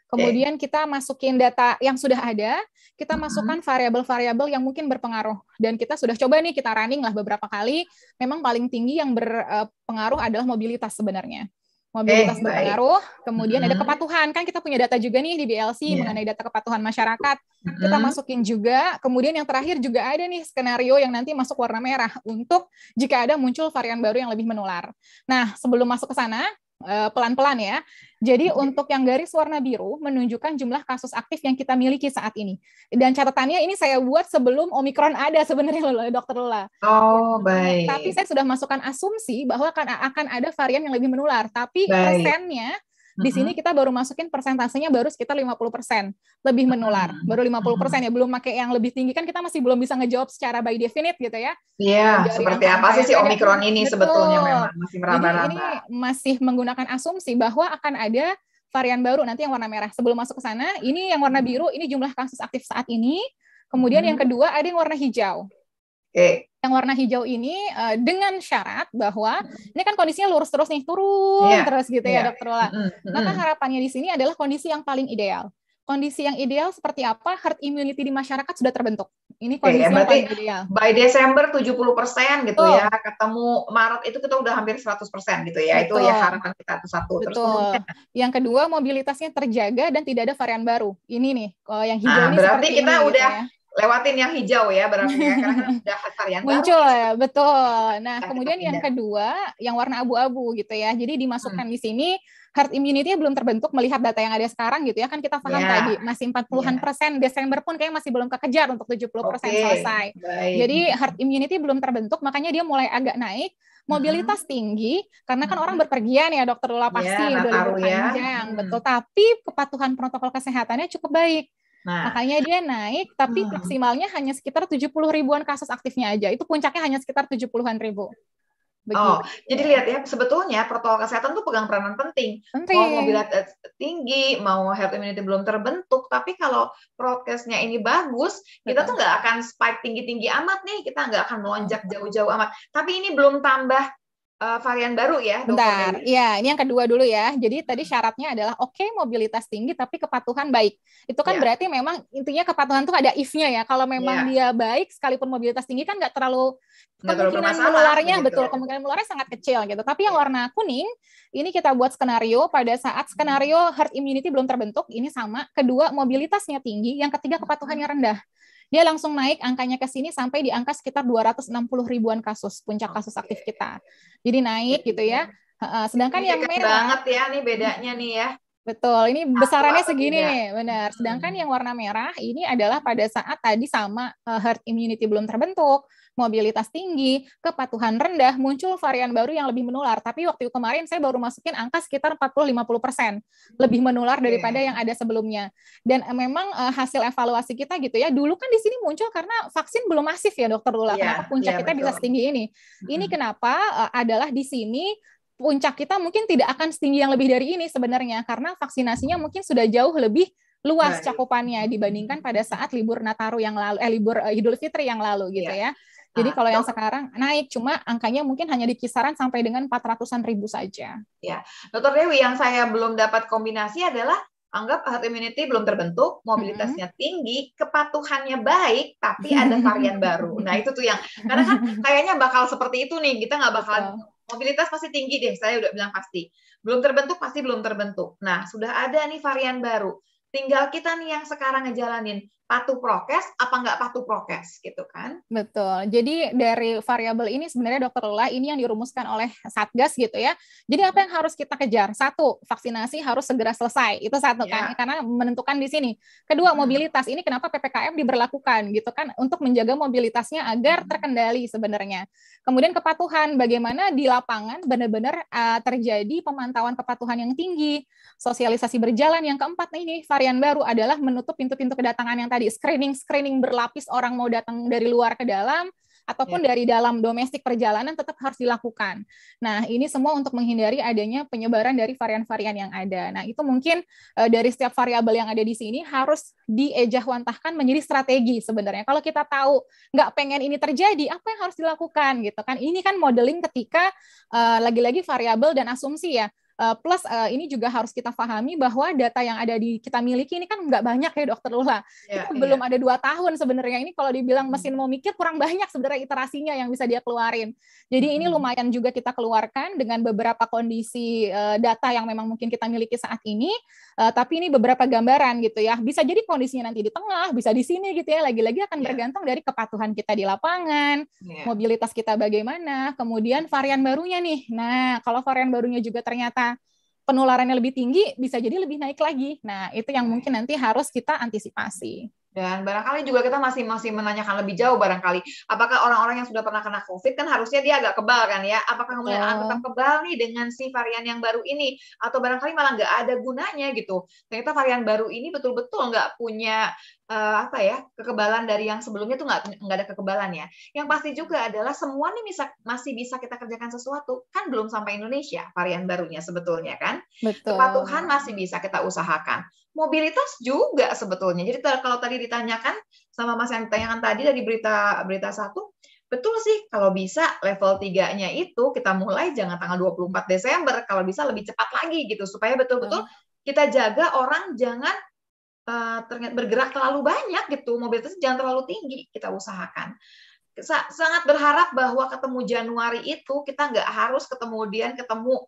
Kemudian kita masukin data yang sudah ada, kita masukkan variabel-variabel yang mungkin berpengaruh. Dan kita sudah coba nih kita running lah beberapa kali. Memang paling tinggi yang berpengaruh eh, adalah mobilitas sebenarnya. Mobilitas eh, berpengaruh, baik. kemudian hmm. ada kepatuhan. Kan kita punya data juga nih di BLC yeah. mengenai data kepatuhan masyarakat. Hmm. Kita masukin juga. Kemudian yang terakhir juga ada nih skenario yang nanti masuk warna merah untuk jika ada muncul varian baru yang lebih menular. Nah, sebelum masuk ke sana, Eh, pelan-pelan ya. Jadi untuk yang garis warna biru menunjukkan jumlah kasus aktif yang kita miliki saat ini. Dan catatannya ini saya buat sebelum Omikron ada sebenarnya loh, Dokter Lula. Oh, ya. baik. Tapi saya sudah masukkan asumsi bahwa akan akan ada varian yang lebih menular, tapi baik. persennya di sini kita baru masukin persentasenya baru sekitar 50%, lebih menular. Baru 50% ya, belum pakai yang lebih tinggi kan kita masih belum bisa ngejawab secara by definite gitu ya. Iya, seperti apa sih si Omikron gitu. ini betul. sebetulnya memang masih meraba-raba. Ini masih menggunakan asumsi bahwa akan ada varian baru nanti yang warna merah. Sebelum masuk ke sana, ini yang warna biru, ini jumlah kasus aktif saat ini. Kemudian hmm. yang kedua ada yang warna hijau. Okay. Yang warna hijau ini uh, dengan syarat bahwa ini kan kondisinya lurus terus nih turun yeah. terus gitu yeah. ya iya. dokter Maka Mm -hmm. harapannya di sini adalah kondisi yang paling ideal. Kondisi yang ideal seperti apa? Herd immunity di masyarakat sudah terbentuk. Ini kondisi okay, yang paling ideal. By Desember 70% gitu ya. Ketemu Maret itu kita udah hampir 100% gitu ya. Betul. Itu ya harapan kita satu satu. Betul. Terus yang kedua mobilitasnya terjaga dan tidak ada varian baru. Ini nih yang hijau nah, ini berarti kita ini, gitu udah gitu ya lewatin yang hijau ya berarti ya karena kan sudah varian muncul ya betul nah Kita nah, kemudian yang ya. kedua yang warna abu-abu gitu ya jadi dimasukkan hmm. di sini herd immunity belum terbentuk melihat data yang ada sekarang gitu ya kan kita paham yeah. tadi masih 40-an yeah. persen Desember pun kayaknya masih belum kekejar untuk 70 persen selesai Baik. jadi herd immunity belum terbentuk makanya dia mulai agak naik mobilitas hmm. tinggi karena kan hmm. orang berpergian ya dokter Lula ya, pasti yeah, udah libur ya. panjang betul hmm. tapi kepatuhan protokol kesehatannya cukup baik Nah. Makanya dia naik, tapi hmm. maksimalnya hanya sekitar 70 ribuan kasus aktifnya aja. Itu puncaknya hanya sekitar 70-an ribu. Begitu. Oh, jadi lihat ya, sebetulnya protokol kesehatan tuh pegang peranan penting. penting. Mau mobil tinggi, mau health immunity belum terbentuk, tapi kalau prokesnya ini bagus, Betul. kita tuh nggak akan spike tinggi-tinggi amat nih, kita nggak akan melonjak jauh-jauh amat. Tapi ini belum tambah uh, varian baru ya. Bentar, ya ini yang kedua dulu ya. Jadi tadi syaratnya adalah oke okay, mobilitas tinggi tapi kepatuhan baik. Itu kan ya. berarti memang intinya kepatuhan itu ada if-nya ya. Kalau memang ya. dia baik sekalipun mobilitas tinggi kan nggak terlalu kemungkinan menularnya gitu. betul kemungkinan menularnya sangat kecil gitu. Tapi yang iya. warna kuning ini kita buat skenario pada saat hmm. skenario herd immunity belum terbentuk ini sama. Kedua mobilitasnya tinggi, yang ketiga kepatuhannya rendah. Dia langsung naik angkanya ke sini sampai di angka sekitar 260 ribuan kasus puncak kasus aktif kita. Jadi naik gitu ya. Iya. Sedangkan ini yang merah banget ya, nih bedanya nih ya. Betul, ini besarannya segini nih, benar. Sedangkan hmm. yang warna merah ini adalah pada saat tadi sama eh, herd immunity belum terbentuk, mobilitas tinggi, kepatuhan rendah, muncul varian baru yang lebih menular. Tapi waktu kemarin saya baru masukin angka sekitar 40-50% persen lebih menular iya. daripada yang ada sebelumnya. Dan eh, memang eh, hasil evaluasi kita gitu ya, dulu kan di sini muncul karena vaksin belum masif ya dokter Lula. Kenapa iya, puncak iya, kita bisa setinggi ini? Ini hmm. kenapa adalah di sini puncak kita mungkin tidak akan setinggi yang lebih dari ini sebenarnya karena vaksinasinya mungkin sudah jauh lebih luas cakupannya dibandingkan pada saat libur Nataru yang lalu eh libur uh, Idul Fitri yang lalu gitu iya. ya. Jadi ah, kalau yang sekarang naik, cuma angkanya mungkin hanya di kisaran sampai dengan 400-an ribu saja. Ya, Dokter Dewi, yang saya belum dapat kombinasi adalah anggap herd immunity belum terbentuk, mobilitasnya mm -hmm. tinggi, kepatuhannya baik, tapi ada varian baru. Nah itu tuh yang karena kan kayaknya bakal seperti itu nih, kita nggak bakal Mobilitas pasti tinggi deh, saya udah bilang pasti. Belum terbentuk, pasti belum terbentuk. Nah, sudah ada nih varian baru. Tinggal kita nih yang sekarang ngejalanin patuh prokes apa nggak patuh prokes gitu kan betul jadi dari variabel ini sebenarnya dokter Lula ini yang dirumuskan oleh satgas gitu ya jadi apa yang harus kita kejar satu vaksinasi harus segera selesai itu satu kan, ya. kan karena menentukan di sini kedua hmm. mobilitas ini kenapa ppkm diberlakukan gitu kan untuk menjaga mobilitasnya agar hmm. terkendali sebenarnya kemudian kepatuhan bagaimana di lapangan benar-benar uh, terjadi pemantauan kepatuhan yang tinggi sosialisasi berjalan yang keempat nih, ini varian baru adalah menutup pintu-pintu kedatangan yang tadi tadi screening screening berlapis orang mau datang dari luar ke dalam ataupun yeah. dari dalam domestik perjalanan tetap harus dilakukan. Nah, ini semua untuk menghindari adanya penyebaran dari varian-varian yang ada. Nah, itu mungkin uh, dari setiap variabel yang ada di sini harus diejawantahkan menjadi strategi sebenarnya. Kalau kita tahu nggak pengen ini terjadi, apa yang harus dilakukan gitu kan? Ini kan modeling ketika uh, lagi-lagi variabel dan asumsi ya Uh, plus uh, ini juga harus kita pahami bahwa data yang ada di kita miliki ini kan nggak banyak ya dokter Lula. Yeah, kita iya. yeah. belum ada dua tahun sebenarnya ini kalau dibilang hmm. mesin mau mikir kurang banyak sebenarnya iterasinya yang bisa dia keluarin. Jadi ini hmm. lumayan juga kita keluarkan dengan beberapa kondisi uh, data yang memang mungkin kita miliki saat ini. Uh, tapi ini beberapa gambaran gitu ya. Bisa jadi kondisinya nanti di tengah, bisa di sini gitu ya. Lagi-lagi akan yeah. bergantung dari kepatuhan kita di lapangan, yeah. mobilitas kita bagaimana, kemudian varian barunya nih. Nah kalau varian barunya juga ternyata penularannya lebih tinggi bisa jadi lebih naik lagi. Nah, itu yang mungkin nanti harus kita antisipasi. Dan barangkali juga kita masih masih menanyakan lebih jauh barangkali apakah orang-orang yang sudah pernah kena COVID kan harusnya dia agak kebal kan ya? Apakah kemudian akan ah, tetap kebal nih dengan si varian yang baru ini atau barangkali malah nggak ada gunanya gitu? Ternyata varian baru ini betul-betul nggak punya uh, apa ya kekebalan dari yang sebelumnya tuh nggak nggak ada kekebalannya Yang pasti juga adalah semua nih bisa, masih bisa kita kerjakan sesuatu kan belum sampai Indonesia varian barunya sebetulnya kan. Betul. Kepatuhan masih bisa kita usahakan mobilitas juga sebetulnya. Jadi kalau tadi ditanyakan sama Mas yang ditanyakan tadi dari berita berita satu, betul sih kalau bisa level 3-nya itu kita mulai jangan tanggal 24 Desember, kalau bisa lebih cepat lagi gitu supaya betul-betul hmm. kita jaga orang jangan eh, ternyata bergerak terlalu banyak gitu, mobilitas jangan terlalu tinggi kita usahakan sangat berharap bahwa ketemu Januari itu kita nggak harus ketemu Dian ketemu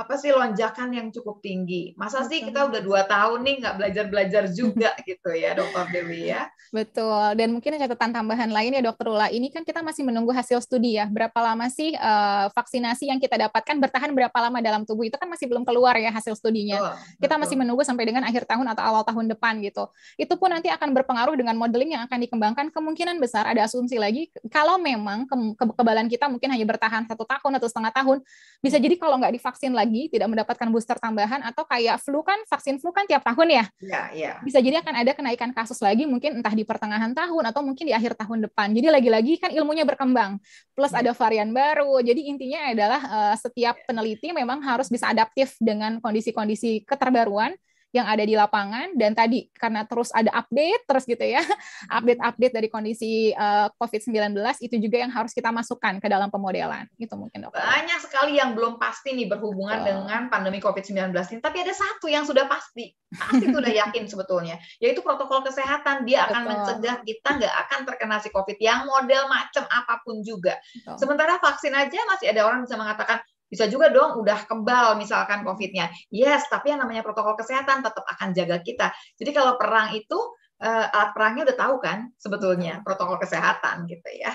apa sih lonjakan yang cukup tinggi. Masa Betul. sih kita udah dua tahun nih nggak belajar-belajar juga gitu ya Dokter Dewi ya. Betul, dan mungkin catatan tambahan lain ya Dokter Ula, ini kan kita masih menunggu hasil studi ya, berapa lama sih uh, vaksinasi yang kita dapatkan bertahan berapa lama dalam tubuh, itu kan masih belum keluar ya hasil studinya. betul. kita masih menunggu sampai dengan akhir tahun atau awal tahun depan gitu. Itu pun nanti akan berpengaruh dengan modeling yang akan dikembangkan, kemungkinan besar ada asumsi lagi, kalau memang ke kekebalan kita mungkin hanya bertahan satu tahun atau setengah tahun, bisa hmm. jadi kalau nggak divaksin lagi, lagi, tidak mendapatkan booster tambahan atau kayak flu kan vaksin flu kan tiap tahun ya. Iya, iya. Bisa jadi akan ada kenaikan kasus lagi mungkin entah di pertengahan tahun atau mungkin di akhir tahun depan. Jadi lagi-lagi kan ilmunya berkembang. Plus iya. ada varian baru. Jadi intinya adalah eh, setiap iya. peneliti memang harus bisa adaptif dengan kondisi-kondisi keterbaruan yang ada di lapangan dan tadi karena terus ada update terus gitu ya hmm. update-update dari kondisi uh, eh, COVID-19 itu juga yang harus kita masukkan ke dalam pemodelan itu mungkin dokter banyak sekali yang belum pasti nih berhubungan Betul. dengan pandemi COVID-19 ini tapi ada satu yang sudah pasti pasti sudah yakin sebetulnya yaitu protokol kesehatan dia Betul. akan mencegah kita nggak akan terkena si COVID yang model macam apapun juga Betul. sementara vaksin aja masih ada orang bisa mengatakan bisa juga dong udah kebal misalkan COVID-nya. Yes, tapi yang namanya protokol kesehatan tetap akan jaga kita. Jadi kalau perang itu eh, alat perangnya udah tahu kan sebetulnya protokol kesehatan gitu ya.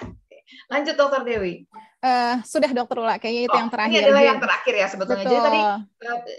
Lanjut Dokter Dewi. Uh, sudah Dokter Ula, kayaknya itu oh, yang terakhir. Ini adalah yang terakhir ya sebetulnya. Betul. Jadi tadi jawab eh,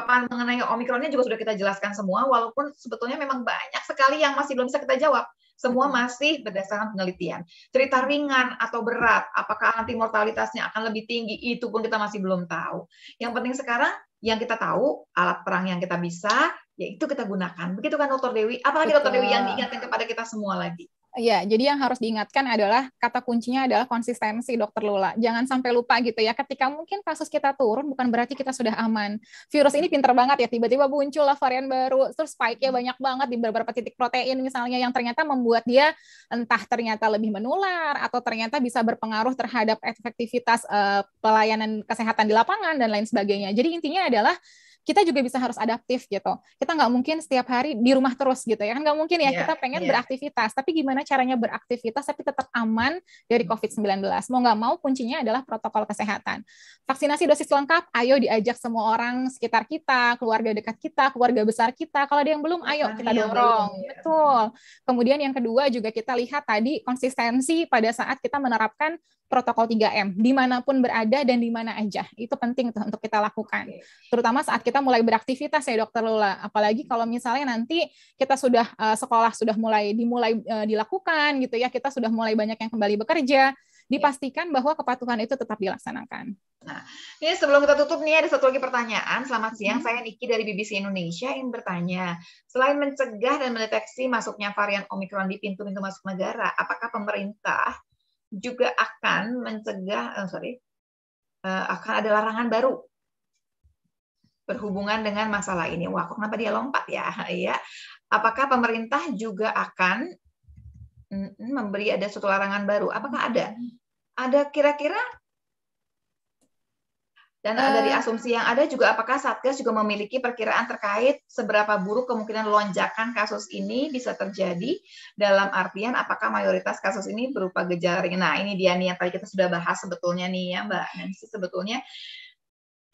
jawaban mengenai omikronnya juga sudah kita jelaskan semua walaupun sebetulnya memang banyak sekali yang masih belum bisa kita jawab semua masih berdasarkan penelitian. Cerita ringan atau berat, apakah anti mortalitasnya akan lebih tinggi, itu pun kita masih belum tahu. Yang penting sekarang yang kita tahu, alat perang yang kita bisa, yaitu kita gunakan. Begitu kan Dr. Dewi? Apalagi Dr Dewi yang diingatkan kepada kita semua lagi? Iya, jadi yang harus diingatkan adalah kata kuncinya adalah konsistensi, Dokter Lula. Jangan sampai lupa gitu ya. Ketika mungkin kasus kita turun, bukan berarti kita sudah aman. Virus ini pinter banget ya. Tiba-tiba muncul lah varian baru, terus spike-nya hmm. banyak banget di beberapa titik protein misalnya yang ternyata membuat dia entah ternyata lebih menular atau ternyata bisa berpengaruh terhadap efektivitas uh, pelayanan kesehatan di lapangan dan lain sebagainya. Jadi intinya adalah kita juga bisa harus adaptif gitu. Kita nggak mungkin setiap hari di rumah terus gitu ya kan nggak mungkin ya yeah, kita pengen yeah. beraktivitas. Tapi gimana caranya beraktivitas tapi tetap aman dari hmm. COVID-19. Mau nggak mau kuncinya adalah protokol kesehatan. Vaksinasi dosis lengkap, ayo diajak semua orang sekitar kita, keluarga dekat kita, keluarga besar kita. Kalau ada yang belum, ayo iya, kita iya, dorong. Belum, Betul. Kemudian yang kedua juga kita lihat tadi konsistensi pada saat kita menerapkan protokol 3M dimanapun berada dan di mana aja. Itu penting tuh untuk kita lakukan. Terutama saat kita mulai beraktivitas ya dokter Lula. Apalagi kalau misalnya nanti kita sudah uh, sekolah sudah mulai dimulai uh, dilakukan gitu ya, kita sudah mulai banyak yang kembali bekerja, iya. dipastikan bahwa kepatuhan itu tetap dilaksanakan. Nah, ini sebelum kita tutup nih ada satu lagi pertanyaan. Selamat siang, hmm. saya Niki dari BBC Indonesia yang bertanya. Selain mencegah dan mendeteksi masuknya varian Omicron di pintu-pintu masuk negara, apakah pemerintah juga akan mencegah, oh sorry, eh, akan ada larangan baru berhubungan dengan masalah ini. Wah, kok kenapa dia lompat ya? Iya, apakah pemerintah juga akan memberi ada suatu larangan baru? Apakah ada? Ada kira-kira dan uh, dari asumsi yang ada juga apakah Satgas juga memiliki perkiraan terkait seberapa buruk kemungkinan lonjakan kasus ini bisa terjadi dalam artian apakah mayoritas kasus ini berupa gejala ringan. Nah, ini dia nih yang tadi kita sudah bahas sebetulnya nih ya Mbak Nancy sebetulnya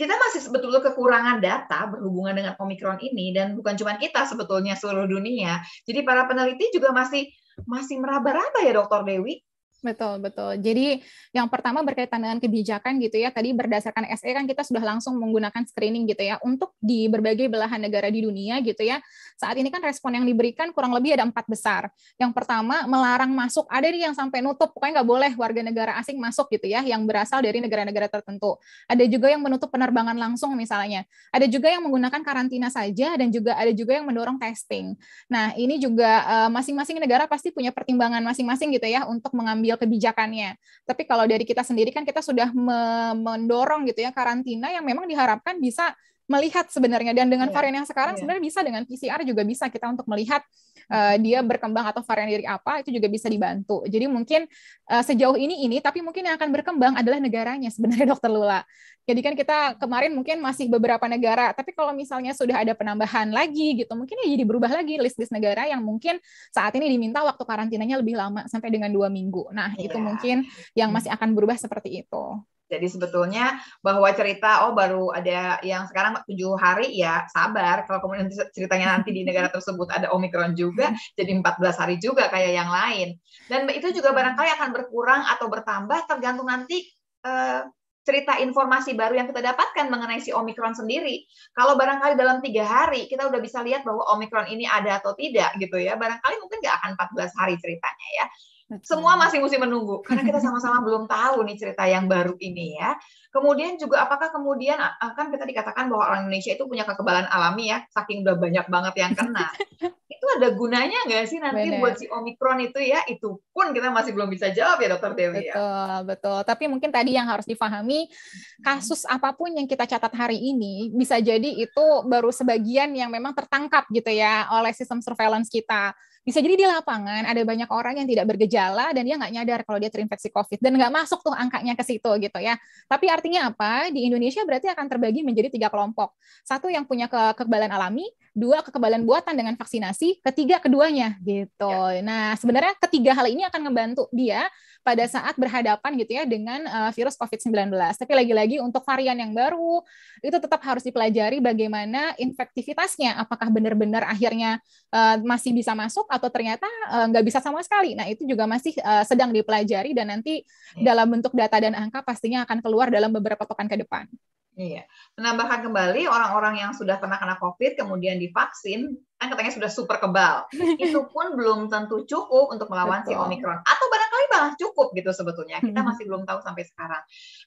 kita masih sebetulnya kekurangan data berhubungan dengan Omikron ini dan bukan cuma kita sebetulnya seluruh dunia. Jadi para peneliti juga masih masih meraba-raba ya Dokter Dewi Betul, betul. Jadi yang pertama berkaitan dengan kebijakan gitu ya, tadi berdasarkan SE kan kita sudah langsung menggunakan screening gitu ya, untuk di berbagai belahan negara di dunia gitu ya, saat ini kan respon yang diberikan kurang lebih ada empat besar. Yang pertama, melarang masuk, ada nih yang sampai nutup, pokoknya nggak boleh warga negara asing masuk gitu ya, yang berasal dari negara-negara tertentu. Ada juga yang menutup penerbangan langsung misalnya. Ada juga yang menggunakan karantina saja, dan juga ada juga yang mendorong testing. Nah, ini juga eh, masing-masing negara pasti punya pertimbangan masing-masing gitu ya, untuk mengambil mengambil kebijakannya. Tapi kalau dari kita sendiri kan kita sudah mendorong gitu ya karantina yang memang diharapkan bisa melihat sebenarnya dan dengan iya. varian yang sekarang yeah. sebenarnya bisa dengan PCR juga bisa kita untuk melihat uh, dia berkembang atau varian dari apa itu juga bisa dibantu. Jadi mungkin uh, sejauh ini ini tapi mungkin yang akan berkembang adalah negaranya sebenarnya Dokter Lula. Jadi kan kita kemarin mungkin masih beberapa negara, tapi kalau misalnya sudah ada penambahan lagi gitu, mungkin ya jadi berubah lagi list-list negara yang mungkin saat ini diminta waktu karantinanya lebih lama sampai dengan dua minggu. Nah, yeah. itu iya. mungkin yang masih akan berubah seperti itu. Jadi sebetulnya bahwa cerita oh baru ada yang sekarang tujuh hari ya sabar. Kalau kemudian ceritanya nanti di negara tersebut ada omikron juga, jadi 14 hari juga kayak yang lain. Dan itu juga barangkali akan berkurang atau bertambah tergantung nanti eh, cerita informasi baru yang kita dapatkan mengenai si Omikron sendiri. Kalau barangkali dalam tiga hari kita udah bisa lihat bahwa Omikron ini ada atau tidak gitu ya, barangkali mungkin nggak akan 14 hari ceritanya ya. Semua masih mesti menunggu karena kita sama-sama belum tahu nih cerita yang baru ini ya. Kemudian juga apakah kemudian akan kita dikatakan bahwa orang Indonesia itu punya kekebalan alami ya, saking udah banyak banget yang kena. itu ada gunanya nggak sih nanti Bener. buat si Omikron itu ya? Itu pun kita masih belum bisa jawab ya Dokter Dewi. Ya. Betul, ya? betul. Tapi mungkin tadi yang harus difahami, hmm. kasus apapun yang kita catat hari ini bisa jadi itu baru sebagian yang memang tertangkap gitu ya oleh sistem surveillance kita bisa jadi di lapangan ada banyak orang yang tidak bergejala dan dia nggak nyadar kalau dia terinfeksi COVID dan nggak masuk tuh angkanya ke situ gitu ya. Tapi artinya apa? Di Indonesia berarti akan terbagi menjadi tiga kelompok. Satu yang punya kekebalan alami, dua kekebalan buatan dengan vaksinasi, ketiga keduanya gitu. Ya. Nah, sebenarnya ketiga hal ini akan membantu dia pada saat berhadapan gitu ya dengan uh, virus COVID-19. Tapi lagi-lagi untuk varian yang baru itu tetap harus dipelajari bagaimana infektivitasnya, apakah benar-benar akhirnya uh, masih bisa masuk atau ternyata uh, nggak bisa sama sekali. Nah itu juga masih uh, sedang dipelajari dan nanti hmm. dalam bentuk data dan angka pastinya akan keluar dalam beberapa pekan ke depan. Iya. Menambahkan kembali orang-orang yang sudah pernah kena COVID kemudian divaksin, kan katanya sudah super kebal. Itu pun belum tentu cukup untuk melawan Betul. si Omicron. Atau barang kali malah cukup gitu sebetulnya. Kita mm-hmm. masih belum tahu sampai sekarang.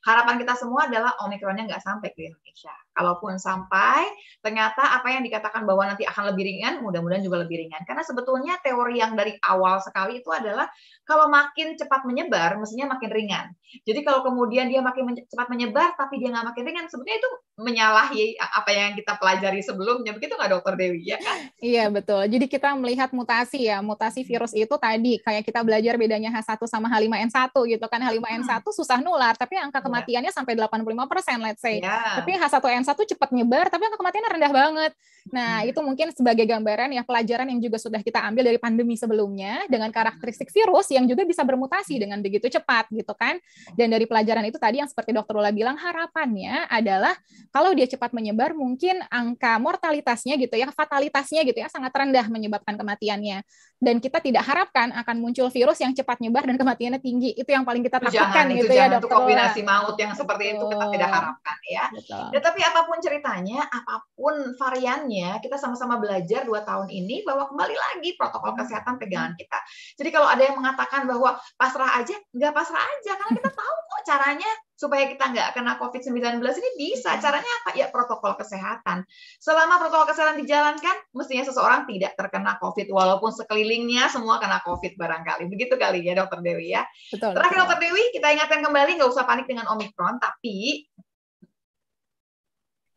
Harapan kita semua adalah omikronnya nggak sampai ke Indonesia. Kalaupun sampai, ternyata apa yang dikatakan bahwa nanti akan lebih ringan, mudah-mudahan juga lebih ringan. Karena sebetulnya teori yang dari awal sekali itu adalah kalau makin cepat menyebar, mestinya makin ringan. Jadi kalau kemudian dia makin men cepat menyebar, tapi dia nggak makin ringan, sebenarnya itu menyalahi apa yang kita pelajari sebelumnya. Begitu nggak dokter Dewi ya kan? Iya betul. Jadi kita melihat mutasi ya, mutasi virus itu tadi kayak kita belajar bedanya H1 sama H5N1 gitu kan. H5N1 hmm. susah nular, tapi angka iya. kematiannya yeah. sampai 85% let's say. Yeah. Tapi H1N1 cepat nyebar, tapi angka kematiannya rendah banget. Nah, hmm. itu mungkin sebagai gambaran ya pelajaran yang juga sudah kita ambil dari pandemi sebelumnya dengan hmm. karakteristik virus yang juga bisa bermutasi dengan begitu cepat gitu kan. Dan dari pelajaran itu tadi yang seperti dokter Lula bilang harapannya adalah kalau dia cepat menyebar mungkin angka mortalitasnya gitu ya, fatalitasnya gitu ya sangat rendah menyebabkan kematiannya. Dan kita tidak harapkan akan muncul virus yang cepat nyebar dan kematiannya tinggi itu yang paling kita takutkan itu gitu ya, jangan, gitu itu ya dokter kombinasi maut yang seperti itu kita tidak harapkan ya Betul. tapi apapun ceritanya apapun variannya kita sama-sama belajar dua tahun ini bahwa kembali lagi protokol kesehatan pegangan kita jadi kalau ada yang mengatakan bahwa pasrah aja nggak pasrah aja karena kita tahu kok caranya supaya kita nggak kena COVID-19 ini bisa. Caranya apa? Ya protokol kesehatan. Selama protokol kesehatan dijalankan, mestinya seseorang tidak terkena COVID walaupun sekelilingnya semua kena COVID barangkali. Begitu kali ya Dokter Dewi ya. Betul. Terakhir Dokter Dewi, kita ingatkan kembali nggak usah panik dengan Omikron, tapi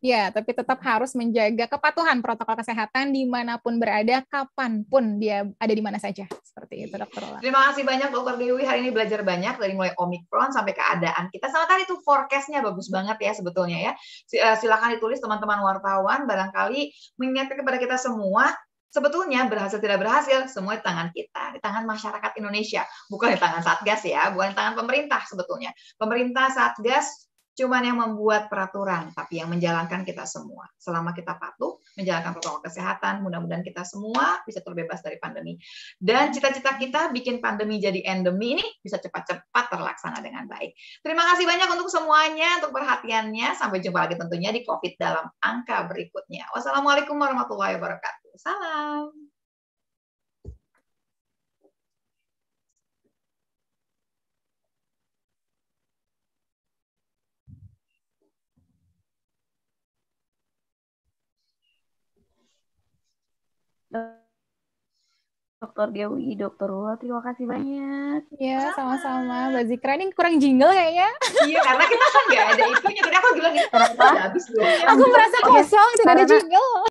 Ya, tapi tetap harus menjaga kepatuhan protokol kesehatan dimanapun berada, kapanpun dia ada di mana saja. Seperti itu, Dokter Ola. Terima kasih banyak, Dokter Dewi. Hari ini belajar banyak dari mulai Omikron sampai keadaan kita. Sama tadi tuh forecastnya bagus banget ya sebetulnya ya. Eh, Silahkan ditulis teman-teman wartawan, barangkali mengingatkan kepada kita semua sebetulnya berhasil tidak berhasil semua di tangan kita, di tangan masyarakat Indonesia, bukan di tangan Satgas ya, bukan di tangan pemerintah sebetulnya. Pemerintah Satgas cuman yang membuat peraturan, tapi yang menjalankan kita semua. Selama kita patuh, menjalankan protokol kesehatan, mudah-mudahan kita semua bisa terbebas dari pandemi. Dan cita-cita kita bikin pandemi jadi endemi ini bisa cepat-cepat terlaksana dengan baik. Terima kasih banyak untuk semuanya, untuk perhatiannya. Sampai jumpa lagi tentunya di COVID dalam angka berikutnya. Wassalamualaikum warahmatullahi wabarakatuh. Salam. Dokter Dewi, Dokter Ula, terima kasih banyak. Iya, sama-sama. Mbak Zikra ini kurang jingle kayaknya. Iya, karena kita kan nggak ada itunya. Tadi aku bilang, ini habis dulu. Aku merasa kosong, tidak ada jingle.